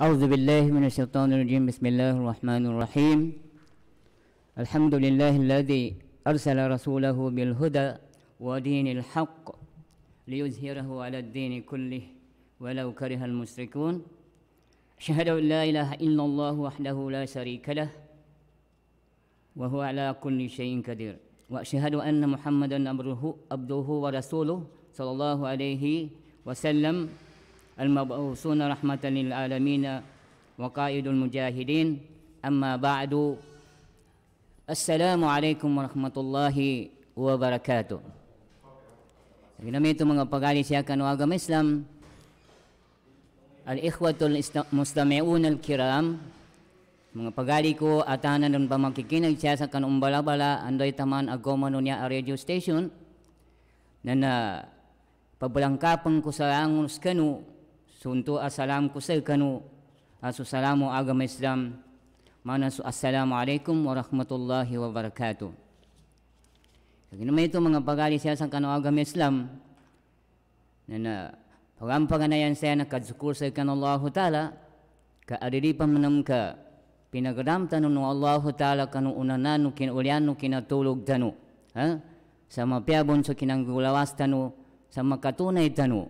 أعوذ بالله من الشيطان الرجيم بسم الله الرحمن الرحيم الحمد لله الذي أرسل رسوله بالهدى ودين الحق ليظهره على الدين كله ولو كره المشركون أشهد أن لا إله إلا الله وحده لا شريك له وهو على كل شيء قدير وأشهد أن محمدا عبده ورسوله صلى الله عليه وسلم المبعوثون رحمة للعالمين وقائد المجاهدين أما بعد السلام عليكم ورحمة الله وبركاته Dengan itu mengapagali siakan warga Islam Al-Ikhwatul Mustami'un Al-Kiram Mengapagali ko atahanan dan pamakikin Ang siasakan umbala-bala Andoy taman agama nunya a radio station Na na uh, Pabalangkapan ko sa angus kanu suntu asalam kusaykanu asu ha, salamu agama islam mana su assalamu alaikum warahmatullahi wabarakatuh kini itu mga pagali saya sangkano agama islam na na pagampangan ayan saya na kadzukur saykan Allah ta'ala ka adiripan manam ka pinagadam tanu no Allah ta'ala kanu unananu kin ulianu kinatulog tanu ha sama piabon sa kinanggulawas tanu sama katunay tanu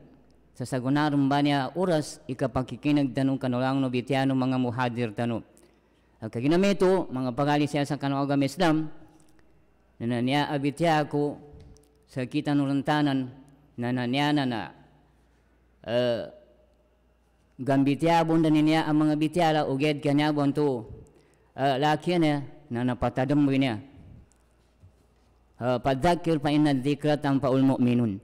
sa sagunarum banya oras ikapakikinag tanong kanulang no bitiyano mga muhadir tano. Kaginamito, mga pagali siya sa kanuagam Islam, na naniya abitya ko sa kita nurantanan na nanyana na uh, eh, gambitya bundan niya ang mga bityala uged kanya bunto uh, eh, laki niya na napatadam niya. Uh, padakir pa inadikrat ang paul mu'minun.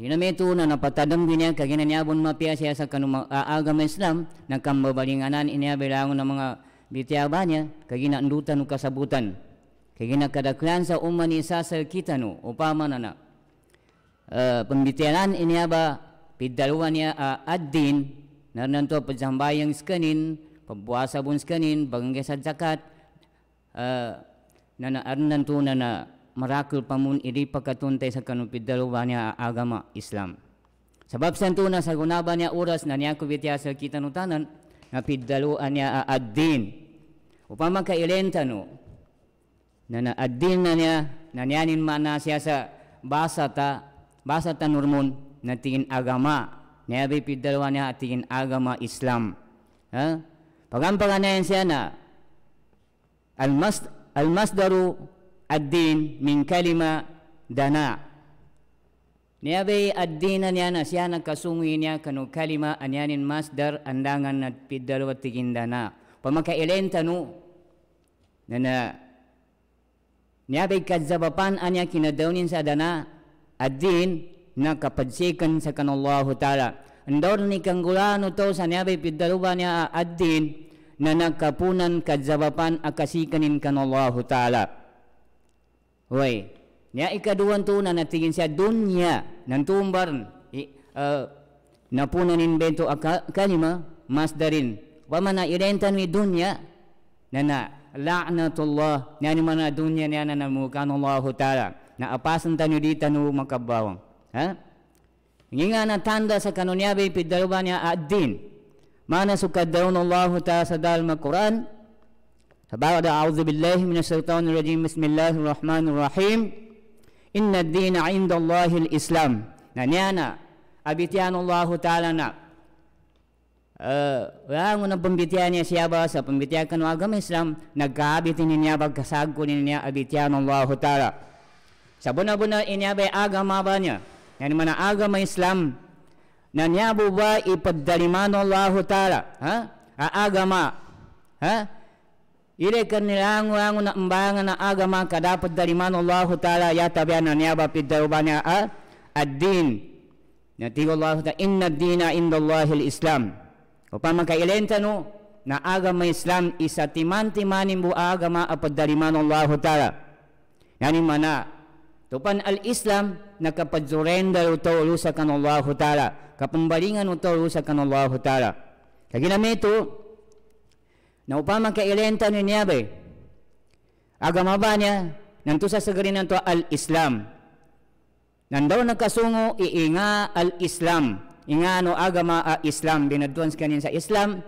Hinameto na napatadang binya kaginan niya bon mapia siya sa kanuma agama Islam nagkambabalinganan inya bilangon ng mga bitiyaba niya kagina andutan kasabutan kagina kadaklan sa umman isa sa kitano upama na na uh, pembitianan inya ba piddaluan niya uh, ad-din nananto pagsambayang skanin pagbuasa bon skanin banggay zakat uh, na na nanto na na merakul pamun iri pakatuntai sa kanu pidalu agama Islam. Sebab sentuna sa guna banya oras na niya kubitya sa kita nutanan na pidalu anya ad-din. Upama no, na na ad na niya, na niyanin mana siya sa basa ta, basa ta nurmun na tingin agama. Niya bi pidalu anya tingin agama Islam. Ha? Pagampagan na yan siya na, Al-mas, al-masdaru al mas al ad-din min kalima dana ni abe ad-din ni ana si ana kasungu ini kanu kalima anyanin masdar andangan nat piddal watikin dana pamaka elenta nu nana ni abe kazzabapan anya kinadaunin sa dana ad-din na kapadsikan sa kanallahu ta'ala Andor ni kanggulano to sa niyabay pidaluba niya ad-din na nakapunan kadzabapan akasikanin kanallahu ta'ala. Wei, ni ya, ikaduan tu nana tingin sia dunia nan tumbar i eh, na punan in bento kalima masdarin. Wa mana irentan wi dunia nana la'natullah ni mana dunia ni nana mukan Allah Taala. Na apa sentanu di tanu makabawang. Ha? Ingat na tanda sa kanunya bi pidarubanya ad-din. Mana suka daun Allah Taala sa dalma Quran, فبعد أعوذ بالله من الشيطان الرجيم بسم الله الرحمن الرحيم إن الدين عند الله الإسلام نانيانا أبيتيان الله تعالى na Uh, wala mo ng pambitya niya siya ba sa pambitya ka ng agama Islam, nagkaabitin niya bagkasag ko niya abitya ng Allah Ta'ala. Sa buna-buna inya ba agama ba niya? mana man agama Islam, na niya ba ipadaliman ng Allah Ta'ala? Ha? Agama. Ha? Ile kerana langu langu nak membangun na agama kadapat dari mana Allah Taala ya tabian ni apa pidaubannya ha? ad din. Nanti Allah Taala inna dina inna Allah Islam. Apa maka ilen tanu na agama Islam isatiman timani bu agama apa dari mana Allah Taala. Yani mana Tuan al-Islam nak na kapadzurenda utaw lusakan Allah Ta'ala. Kapambalingan utaw lusakan Allah Ta'ala. Kaginam itu, na upang makailenta ni niyabe, agama ba niya, nantusa sa garinan to al-Islam. Nandaw nagkasungo, iinga al-Islam. Inga no agama a Islam, binaduan sa kanin sa Islam,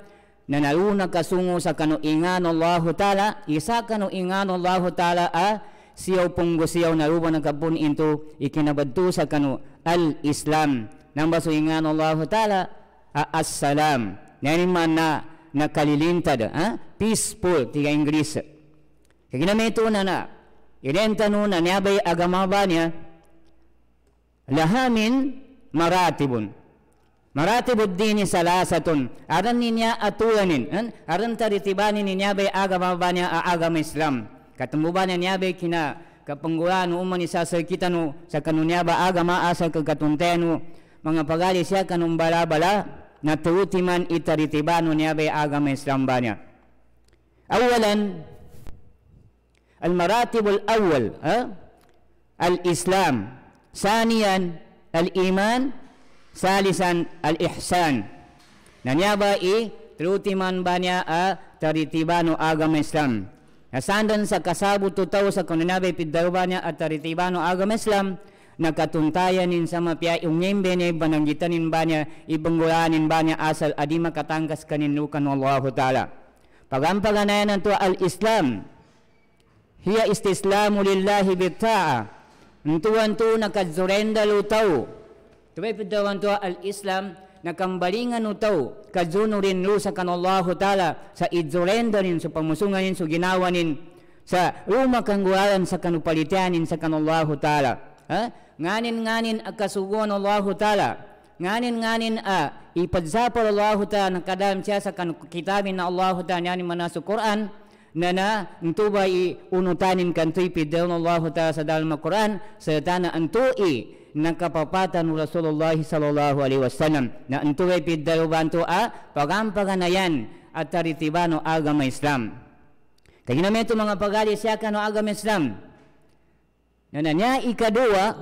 na naluna kasungo sa kano inga no Allah Ta'ala, isa kano inga no Allah Ta'ala a siyaw punggo siyaw naruba nagkapun into ikinabadto sa kano al-Islam. Nambasuingan Allah Ta'ala, as-salam. Nanin man na ನಕಲಿಲಿಂತದ peaceful ತಿಗ English ಈಗಿನ ಮೇತು ನನ ಇಡೆಂತನು ನನ್ಯಾಬೈ ಅಗಮಾಬಾನ್ಯ ಲಹಮಿನ್ ಮರಾತಿಬುನ್ Maratibud-dini salasatun. Aran ninya atulanin. An? Aran taritibani ni niyabe agama ba niya agama Islam. Katumbo ba niya niyabe kina kapanggulan uman isa sa kitano sa kanunyaba agama asal kagkatunteno. Mga pagali siya kanumbala-bala. na tuutiman itaritibanu niyabe agama Islam banyak. Awalan, al-maratibul awal, ha? al-Islam. Sanian, al-Iman. Salisan, al-Ihsan. Na niyabe i, tuutiman banyak a, ha? taritibanu agama Islam. Nasandan sa kasabu tutaw sa kununabe pidarubanya at ha? taritibanu agama Islam. Islam. nakatuntayanin sa pia ungem bene bananggitanin banya ibanggulanin banya asal adi makatangkas kaninukan Allah Ta'ala. Pagampaganayan to al-Islam, hiya istislamu lillahi bitta'a, Ntuan tu nakazurenda lutaw. Tubay pitawan tu al-Islam, nakambalingan utaw, kazunurin lu sa kanallahu ta'ala, sa idzurendanin, sa pamusunganin, sa ginawanin, sa rumakanggualan sa kanupalitanin sa kanallahu ta'ala. ha? nganin nganin akasugon Allah Taala nganin nganin a ha? ipagzapor Allah Taala na kadam siya sa kan kitabin na Allah Taala yani mana sa Quran na na nito ba i unutanin kan tuy pidel na Allah Taala sa dalma Quran sa tana anto i nakapapatan ng Rasulullah sallallahu alaihi wasallam na anto ay pidayo banto a ha? pagampagan na yan at taritibano agama Islam kaya namin ito mga pagali siya kano agama Islam Islam Nah, nah, ika dua,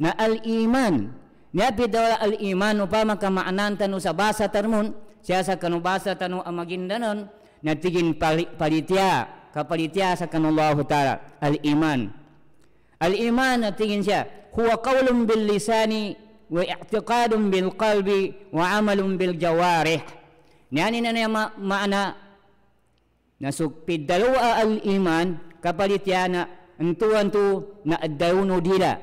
na al-iman. Nya pidawa al-iman upama ka ma'anan tanu sa basa termun. Siya sa kanu basa tanu amagindanon na tigin palitya ka palitya sa kanu Allah Ta'ala al-iman. Al-iman na tigin siya huwa qawlum bil lisani wa i'tiqadum bil qalbi wa amalum bil jawarih. Nyani na na ma'ana na sukpidawa al-iman kapalitya na Entu tu na daunu dila.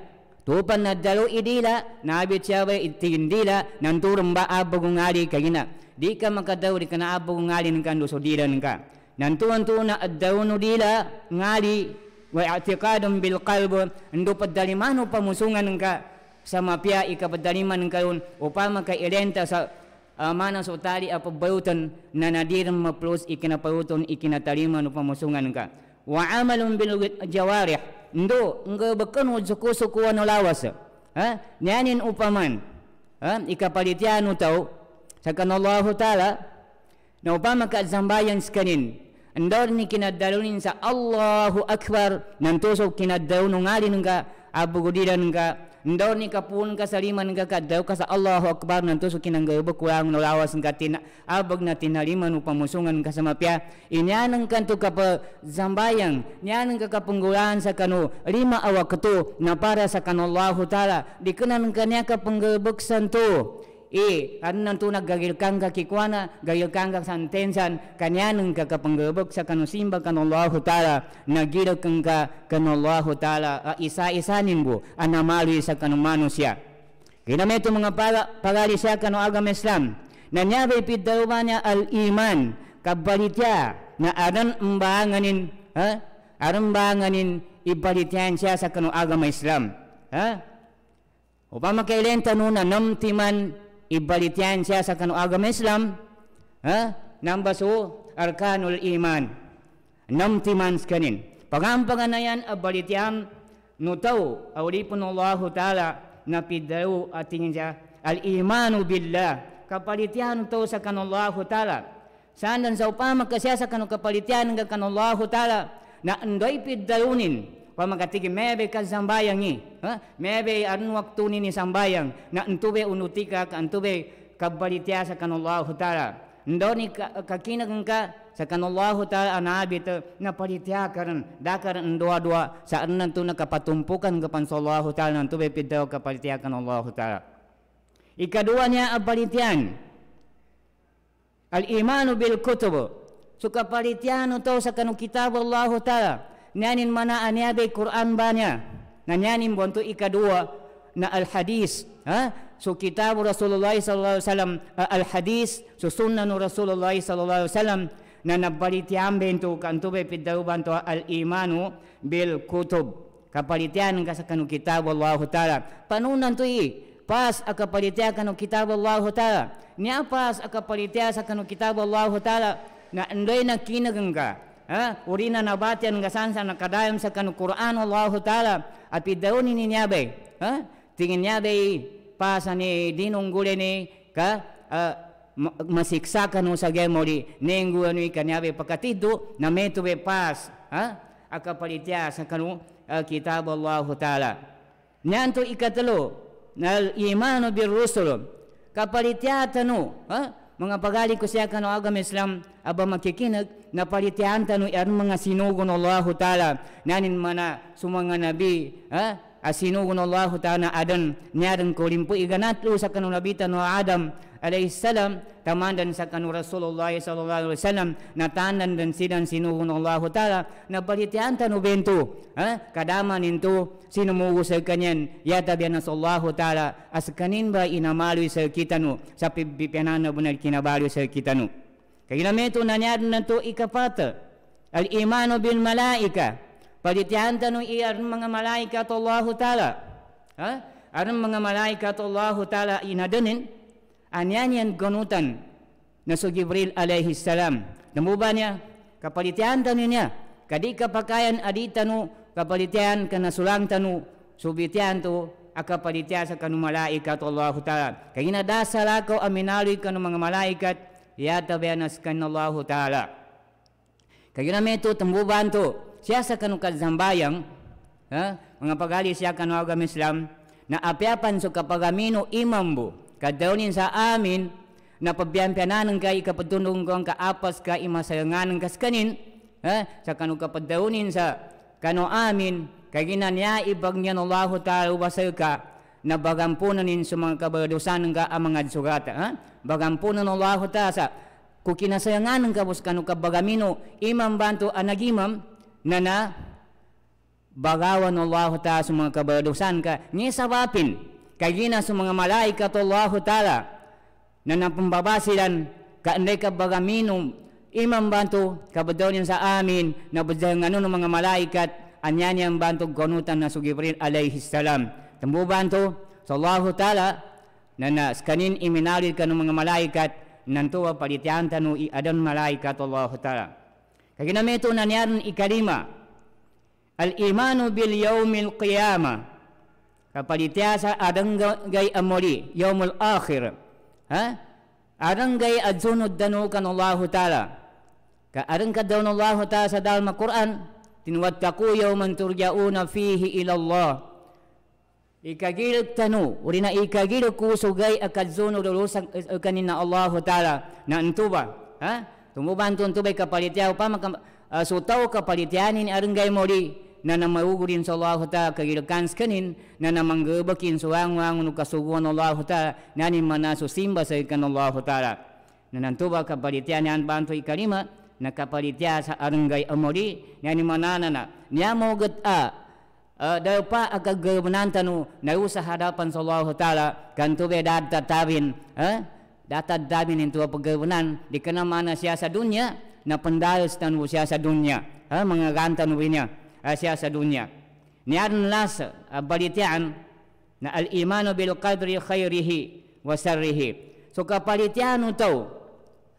tuhan na dalu idila, na cawe itin dila, nantu rumba abu gungari kagina. Di ka makadau di kana abu gungari nengkan dosu dila nengka. Nantu tu na daunu dila ngari wa i'tiqadun bil qalb ndu padali manu pamusungan ka sama pia ika padali mana kaun upama ka irenta sa amana so tali apa bayutan nanadir nadir maplus ikina payutan ikina tali mana pamusungan ka wa amalun bil jawarih ndo ngge beken suku suku wan lawas ha nyanin upaman ha ikapalitian utau sakan Allahu taala na upama ka zambayan skanin ndor ni kina dalunin sa Allahu akbar nantoso kina daunung ngali nungga abugudiran nungga ndau ni kapun ka saliman ka ka dau ka sa Allahu Akbar nan tu sukin nang gebe kurang no lawas ka tin abeg na tin haliman upa musungan ka sama pia eh, inya nang kan tu ka zambayang nya nang ka pengguran sa kanu lima awak tu na para sa kan Allahu taala dikenan kan nya ka penggebek santu i e, kanang ano tunag gagilkang kakikwana gagilkang kasantensan kanyanang kakapanggabag sa kanusimba kanallahu ta'ala nagirag kang ka kanallahu ta'ala isa-isa nimbo anamali sa kanumano siya kinamito mga para, parali siya kanu agam Islam nanyabi pidawa niya al-iman kabalitya na aran mbanganin ha? aran mbanganin ibalityan siya sa kanu agama Islam ha? upang makailan tanunan namtiman ibalitian siasakan agama Islam eh nambah su arkanul iman nam timan sekanin pangampangan ayan abalitian nu tau auli Allah taala na pidau atinja al imanu billah kapalitian tau sakan Allah taala san dan saupama kasiasakan kapalitian ngakan Allah taala na andoi pidalunin Paman katiki mebe kan sambayang ni. Ha? Mebe anu waktu ni ni sambayang. Na entube unutika ka entube kabalitia sakan Allah Ta'ala. ni kakina ka kengka kan sakan Allah Ta'ala anabita na palitia karan. Dakar ndoa dua saan nantu na kapatumpukan kapan sallahu ta'ala na entube pidao kapalitia kan Allah Ta'ala. Ikaduanya abalitian. Al-imanu bil-kutubu. Suka palitian sa Kanu kitab Allah Ta'ala nyanin mana Ania be Quran banyak na bantu bontu dua na al hadis ha so kitab Rasulullah sallallahu alaihi wasallam ha, al hadis so sunnah Rasulullah sallallahu alaihi wasallam na nabaliti ambe tu kantu be pidau bantu al imanu bil kutub kapalitian ka sakanu kitab Allah taala panunan tu i pas akapalitian palitia kanu kitab Allah taala ni apa pas aka palitia sakanu kitab Allah taala na ndoi na kinagangka Ha? urina nabatian gasansa na kadayam sa kanu Quran Allah Taala at pidaon ini niya bay ha tingin niya bay pasa ni dinong gule ni ka ha? masiksa kanu sa gemori nenggu ano ika niya bay pagkatido na meto bay pas ha sa kanu ha? kitab Allah Taala nyanto ikatlo na imano bir rusulo kapalitya mga pagaling ko siya kano agam Islam aba makikinag napalitian tanu yan er mga no Allahu Taala nanin mana sumanga nabi ha asinu guna Allah ta'ala adan nyaren ko limpu lu sakanu nabi tanu adam alaihi salam taman dan sakanu rasulullah sallallahu alaihi wasallam na tanan dan sidan sinu guna Allah ta'ala na balitian tanu bentu ha kadaman intu sinu mugu sakanyen ya tabian sallallahu ta'ala askanin ba inamalu sakitanu sapi bipianana bunal kinabalu sakitanu kayna metu nanyar nanto ikapata al imanu bil malaika Pagitiantano iya ang mga malaikat Allahu Ta'ala. Ha? Ang mga malaikat Allahu Ta'ala inadunin. Anyan yan ganutan na so Gibril alaihi salam. Namuban niya, kapalitian tanu niya, kadi kapakayan aditanu, kapalitian kana sulang tanu, subitian tu, akapalitian sa kanu malaikat Allahu Ta'ala. Kaya dasal ako aminaloy kanu mga malaikat, yata bayanas kanu Allahu Ta'ala. Kaya na may tu, tambuban tu, siasa kanuka zambayang ha mga pagali siaka no agama islam na apiapan so kapagamino imam bu kadaunin sa amin na pabiyampianan ng kay kapatunong kong kaapas ka imasayangan ng kaskanin ha sa kanu kapadaunin sa kanu amin kay ginanya ibag niya Allah ta'ala ubasay ka na bagampunanin sa mga kabadusan ng kaamang ah, adsugata ha bagampunan Allah ta'ala sa kukinasayangan ng kabus kanu kabagamino imam bantu anagimam imam nana bagawan Allah Ta'ala sa mga kabadusan ka ni sawapin kagina sa mga malaikat Allah Ta'ala na napumbabasilan ka anday ka bagaminom imam bantu kabadaw niyan sa amin na bagawan ano ng mga malaikat anya niyang bantu konutan na sugibrin alayhi salam tembu bantu sa Allah Ta'ala na na skanin iminalit ka ng mga malaikat nantuwa palitiyantan ng iadan malaikat Allah Ta'ala lakini ameituna niarn ikarima al-imanu bil yaumil qiyamah kapalitiasa adangay amori yaumul akhir ha adangay adzunod danu kanallahu taala ka arangka danallahu taala sa dalma Quran tinwattaqu yawman turja'una fihi ila Allah ikagil tanu urina ikagil kusugay akadzunu dulusan kanina Allah taala na antuba ha Tunggu bantu untuk baik kepalitia apa maka uh, eh, so tahu kepalitia ini gay mori na na gurin sallallahu ta kagirkan skenin na na manggebekin suang wang nu kasuguan Allah ta nani mana su simba Allah ta na nan tuba kapalitian yan bantu ikalima na kapalitia sa arenggai amori nani mana na na nya mo get a ah, Uh, eh, dari pa aga gemenantanu usah hadapan sallallahu taala kan tu be datta data damin itu pegawenan di kena mana siasa dunia na pendal stan bu siasa dunia ha mengagantan winya siasa dunia ni arn las balitian na al imanu bil qadri khairihi wa sarrihi so ka palitian utau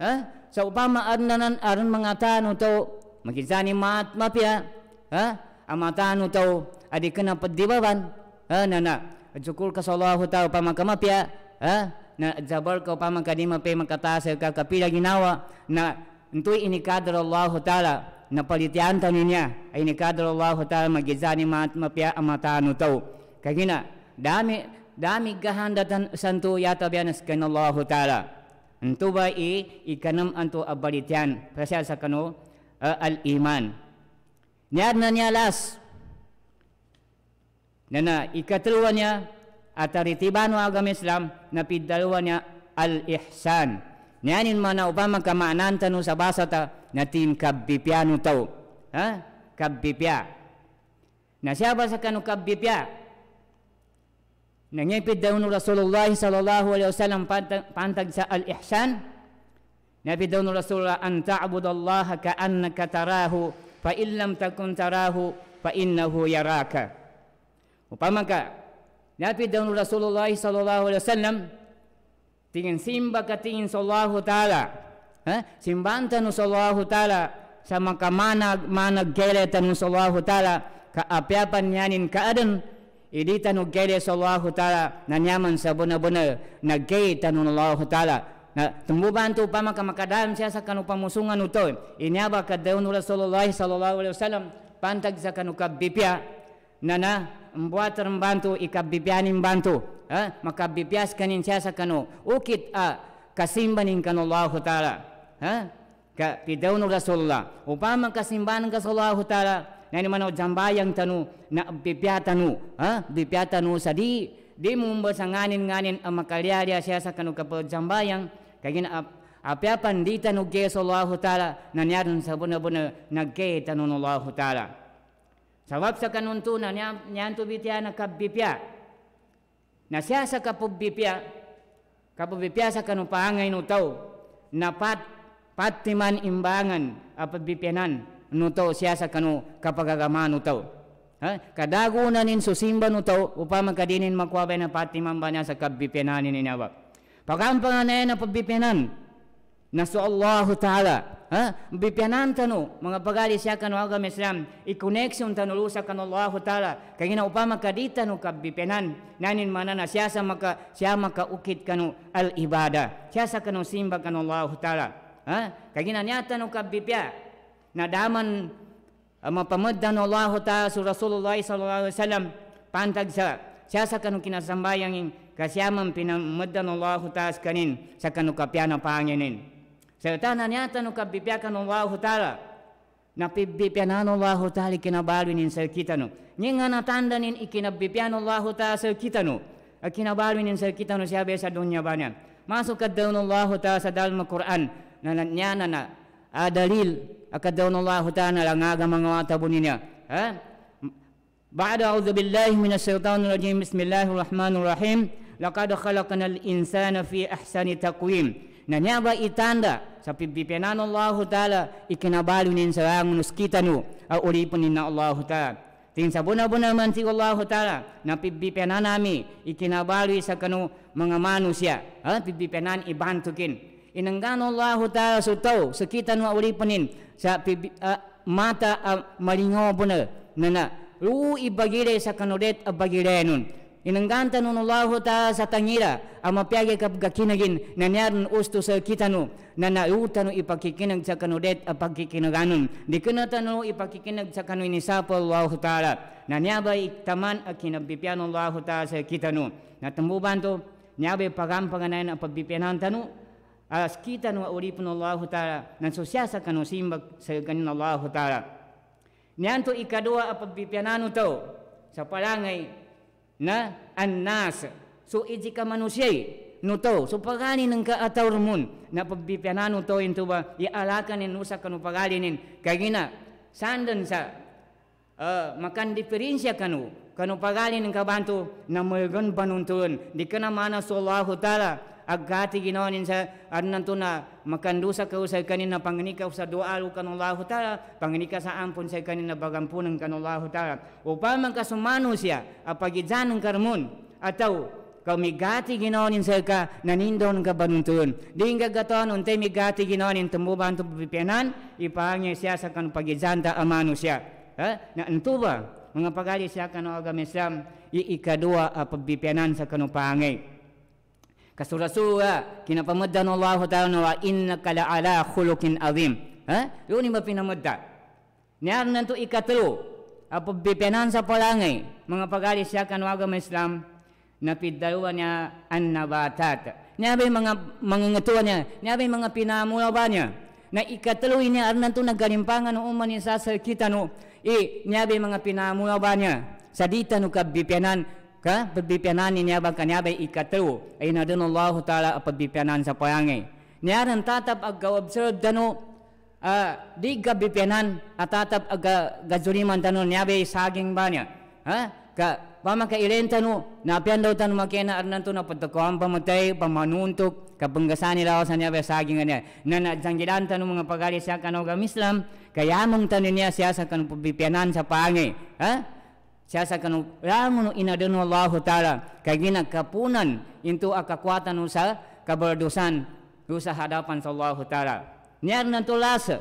ha so upama arnanan arun mengatan utau mengizani mat mapia ya, ha amatan utau adik kena pedibawan ha nana cukul ka sallahu ta upama kamapia ya, ha na jabar ko pama kadima pe makata se ka kapila ginawa na ntui ini kadar Allah taala na palitian ta ninya ini kadar Allah taala magizani mat mapya amata nu tau kagina dami dami gahanda tan santu ya ta bianas kan Allah taala ntuba i ikanam antu abalitian pasal kano al iman nyadna nyalas Nana ikatluannya ataritiban wa agama Islam na pidalwa niya al-ihsan. Nyanin mana upama kamaanan tanu sa basa ta na tin kabipya nu tau. Ha? Kabipya. Na siapa sa kanu kabipya? Na ngipid daun Rasulullah sallallahu alaihi wasallam pantag sa al-ihsan. Na pidaun Rasulullah an ta'budallaha ka annaka tarahu fa illam takun tarahu fa innahu yaraka. Upama ka Nabi dan Rasulullah sallallahu alaihi wasallam tingin simba katingin sallallahu taala. Ha? Eh? Simbantan sallallahu taala sama ka mana mana geretan sallallahu taala ka apa-apa nyanin kaaden Idi tanu gede sallallahu taala na nyaman sabuna buna na gede tanu sallallahu taala na ha? tumbu bantu pama ka makadam sia sakanu pamusungan uto ini aba ka deun rasulullah sallallahu alaihi wasallam pantag sakanu ka bipia na membuat membantu ikap bibiani membantu eh? maka bibiaskan insiasa kanu ukit a uh, kasimban in kanu Allah taala ha eh? ka pidaun rasulullah upama kasimban ka Allah taala na ni mano jambayang tanu na bibiatanu ha eh? bibiatanu sadi di mumba sanganin nganin amakalialia eh, siasa kanu ka jambayang kagin ap Apa apa pandita nu ge sallallahu taala na nyadun sabuna buna na ge tanu Allah taala sabab sa kanuntunan niya niya to bitya na kabipya na siya sa kapubipya kapubipya sa kanupangay no tau na pat patiman imbangan apabipyanan no tau siya sa kanu kapagagama no tau ha kadagunan nin susimba no tau upama kadinin makuabay na patiman ba niya sa kabipyanan ni niya ba pagampangan na pabipyanan na sa Allahu Ta'ala ha? Bipianan tanu, mga pagali siya kanu agam Islam, ikuneksyon tanu lusa kanu Allah Ta'ala, kaya na upama kadita nu kabipianan, nanin manana siya sa maka, siya maka ukit kanu al-ibada, siya sa kanu simba kanu Allah Ta'ala, ha? Kaya na niyata nu kabipia, nadaman ama ah, mapamadda nu Allah Ta'ala su Rasulullah sallallahu alaihi wasallam, pantag sa, siya sa kanu kinasambayangin, kasyaman pinamadda nu Allah Ta'ala kanin, sa kanu kapyana panginin. Serta na nyata nuka bipiakan Allah Ta'ala. Na bipiakan Allah Ta'ala kena balu inin sayu kita nu. Nyinga na tanda nin ikina bipiakan Allah Ta'ala sayu kita nu. Ikina balu inin sayu kita nu siya biasa dunia banyan. Masuk ke daun Allah Ta'ala sa dalam quran Na nyana na adalil. Ah, Aka daun Allah Ta'ala na langaga mga watabuninya. Ha? بعد أعوذ بالله من الشيطان الرجيم بسم الله الرحمن الرحيم لقد خلقنا الإنسان na niya itanda sa pipipianan Allahu Ta'ala ikinabalo nin sa ang nuskitanu a ulipon nin na Allahu Ta'ala. Ting sa buna-buna man si Allahu Ta'ala na pipipianan nami ikinabalo sa kanu mga manusia ha pipipianan ibantukin. Inanggano Allahu Ta'ala sa tao sa kitanu a uliponin sa ah, mata uh, ah, malingo po na na na. Ru ibagire sa kanudet a bagire nun. Inangganta nun Allah ta sa tangira ama piage kap gakinagin nanyarn ustu sa kitanu nana utanu ipakikinag sa kanudet apakikinaganun dikenata nu ipakikinag sa kanu ini sapo Allah taala nanyabai taman akinabipian Allah ta sa kitanu natembuban tu nyabe pagampanganan apabipianan tanu as kita nu uri pun Allah taala nan sosiasa kanu simbak sa kanu Allah taala nyanto ikadua apabipiananu tau sa palangai na annas. So iji ka manusyay no to. So pagani ng kaatawrmun na pagbipianano to into ba ialakan in usa kanu pagalinin kagina sandan sa uh, makan diferensya kanu kanu pagalin ng kabanto na mayroon panuntun di ka na manas Ta'ala agati ginonin sa adunan to na makandusa ka usay kanina panganika sa dualo kanullahu ta'ala panganika sa ampon sa kanina bagampunan kanullahu ta'ala upang man kasumano siya apagidzanan karmon ataw kamigati ginonin sa ka nanindon ka banuntuyon. Di nga gaton untay migati ginonin tumuban to pipianan ipangya siya sa kanong pagizanda amano siya. Ha? Na entuba ano mga pagali siya kanong agam Islam iikadua a pagpipianan sa kanong pangay kasura-sura kinapamadda ng Allah Ta'ala wa innaka la'ala khuluqin azim ha yun yung pinamadda niyan nanto ikatlo a pagbipenansa palangay mga pagali siya kanwaga may Islam na pidalawa niya ang nabatat niya ba mga mangangatua niya niya mga pinamula niya na ikatuloy niya aron nanto nagalimpangan no uman sa sarkita no e eh, niya mga pinamula ba niya sa dita no kabipyanan ka pebipianan ini abang kan abai ikatru ina dun Allah taala pebipianan sapa yang ni aran tatap aga observe danu uh, di gabipianan atatap aga gazuriman danu ni abai saging banya ha ka pama ka ilen tanu na pian do tanu makena arnan tu na patakom pamatai pamanuntuk ka penggasani lawa sani abai saging ni na na janggidan tanu mengapagali siakan agama islam kaya mung tanu ni asiasakan pebipianan sapa ange ha saya akan ramu ina dunia Allah Taala kagina kapunan itu akan kuatan usah keberdosan usah hadapan Allah Taala niar nanti lase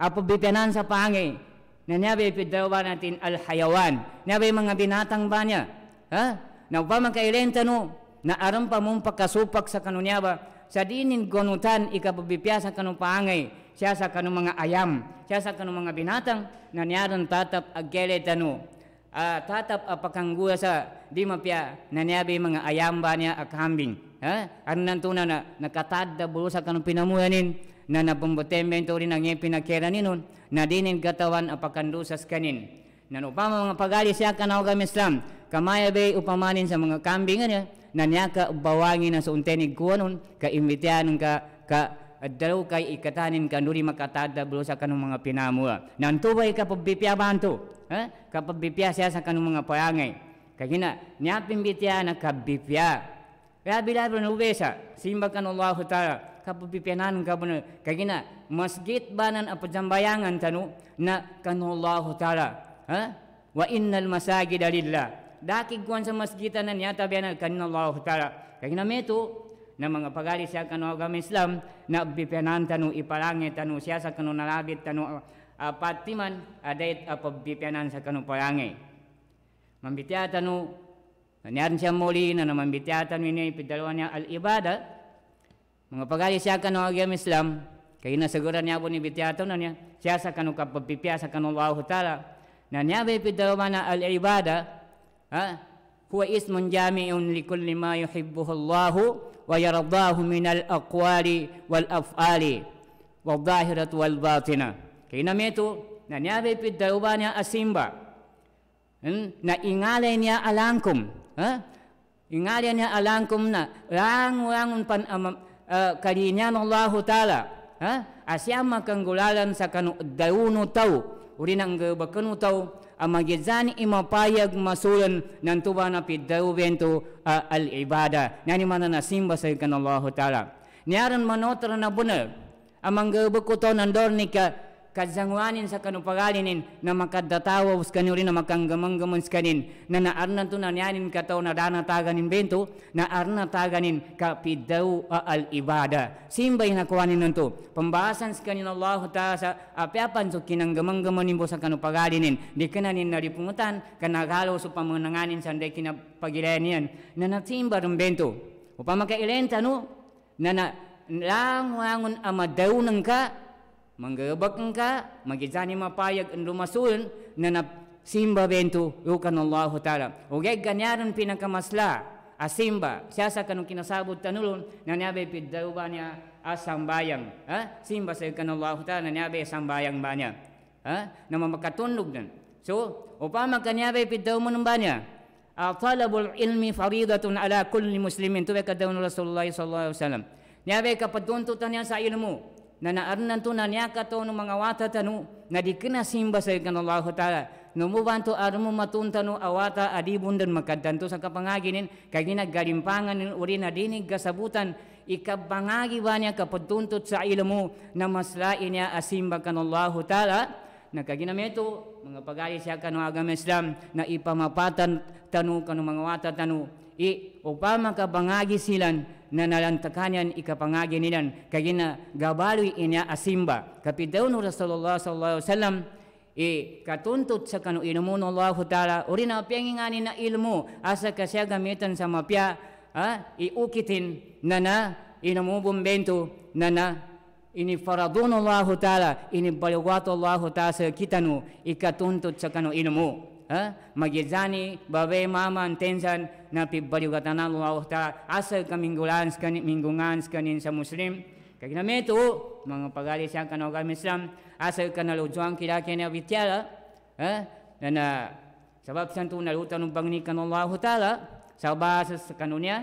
apa bintenan sa pangi nanya bi natin alhayawan al hayawan nanya bi mengabinatang banyak ha na upa makailen tanu na arum pamumpak kasupak sa kanunya ba sa dinin gonutan ikapabipiasa kanu pangay siya sa kanong mga ayam, siya sa kanong mga binatang, na niyaron tatap agele tanu. Uh, tatap apakanggula sa di mapya na niyabi mga ayam ba niya at kambing. Ha? Ano nang tunan na nakatadda bulo sa kanong pinamuhanin na napumbutemben to rin ang iyong pinakiranin nun na dinin gatawan apakandusas kanin. Nan upama mga pagali siya kanaw kami Islam, kamaya bay upamanin sa mga kambing niya, na niya ka bawangin na sa untenig kuwa nun, ka ka, ka adau kay ikatanin kanduri makata da bulosa kanu mga pinamua nan tu bai ka pibipia bantu ha ka pibipia sia sa kanu mga payangai kagina nya pimbitia na ka bibia ya bila bulan ubesa simbakan allah taala ka pibipia nan ka bun kagina masjid banan apa jambayangan tanu na kanu allah taala ha wa innal masajida lillah daki masjidan sa masjidanan nya tabiana kanu allah taala kagina metu na mga pagali siya kanu agama Islam na bipianan tanu ipalangit tanu siya sa kanu nalabit tanu uh, patiman adait apa ah, uh, bipianan sa kanu palangi mambitya tanu Nyan siya muli na naman bitiatan ini pidalwa niya al-ibada. Mga pagali siya kanu agam Islam. Kaya nasaguran niya po ni bitiatan na niya. Siya sa kanu kapapipya sa kanu wahutala. Na niya ba pidalwa na al-ibada. Ha? هو اسم جامع لكل ما يحبه الله ويرضاه من الأقوال والأفعال والظاهرة والباطنة حينما ميتو نانيا بي في الدوبانيا أسيمبا نا إنالينيا ألانكم إنالينيا ألانكم نا ران ران پن كرينيان الله تعالى أسيما كنغلالا سكنو دعونو تو ورينا نغبكنو تو amagizani imapayag masulan ng tuwa na pidawin uh, ah, al-ibada. Nani mananasimba sa ikan Allah Ta'ala. Niyaran manotra na buna amang gabag ko dornika kadzangwanin sa kanupagalinin na makadatawa uskanu rin na makanggamanggamon skanin na naarna to nanyanin kataw na dana taganin bento na arna taganin kapidaw al ibada simbay na kuwanin to pambasan skanin Allah ta sa apiapan so kinanggamanggamon nimbo sa kanupagalinin di kananin naripungutan kanagalaw so pamunanganin sa day kinapagilanian na natimba ng bento upang makailenta no na na langangon amadaw ng ka menggerbek engka magizani mapayag endu masul nanap simba bentu yukan Allah taala oge ganyaran pinaka masla asimba siasa kanu kina sabut tanulun nanabe pidaubanya asambayang ha simba sekan Allah taala nanabe sambayang banya ha nama makatunduk dan so upama kanyabe pidaumun banya Talabul ilmi faridatun ala kulli muslimin tu bekadun Rasulullah sallallahu alaihi wasallam nyabe ka petuntutan yang sa ilmu na naarnan to na niyaka to no mga wata tanu na di kinasimba sa ikan Allah Ta'ala numubanto armo matunta no awata adibun adibundan makadanto sa kapangaginin kay ginagalimpangan ng uri na dinig kasabutan ikabangagi ba niya kapatuntot sa ilmu na maslain niya asimba kan Allah Ta'ala nakaginamito mga pagari siya kanu agam Islam na ipamapatan tanu kanu mga wata tanu i upama kabangagi silan na nalantakanyan ikapangagi ninan kagina gabalwi inya asimba kapitaw ng Rasulullah sallallahu alaihi wasallam i katuntut sa kanu inumu ng Allah ta'ala uri na pangingani na ilmu asa kasya gamitan sa mapya ha? i ukitin na na inumu bumbento na na ini faradun Allah ta'ala ini baliwat Allah ta'ala sa kitanu ikatuntut sa kanu inumu ha? magizani babay mama antensan Nabi beriwa tanah Allah Ta'ala asal ke mingguan sekanin minggungan sekanin sa muslim kerana itu mengapagali siangkan orang Islam asal ke nalu juang kira kena bitiala eh? dan uh, sebab santu nalu tanu bangunikan Allah Ta'ala sebab sesekan dunia eh?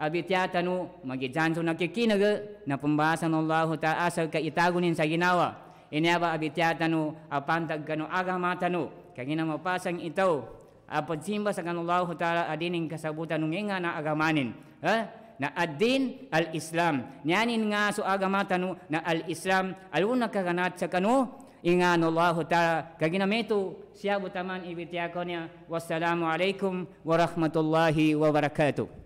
abitia tanu magi janju nak kekina ke na Allah Ta'ala asal ke itagunin sa ginawa ini apa abitia tanu apantag kanu agama tanu kerana mapasang itau pagsimba sa kanulaw hutala adining kasabutan nung nga na agamanin. Ha? Na adin al-Islam. Nyanin nga su agama tanu, na al-Islam. Alun na kaganat sa kanu, inga nulaw hutala. Kaginamito, siya butaman ibitya ko Wassalamu alaikum warahmatullahi wabarakatuh.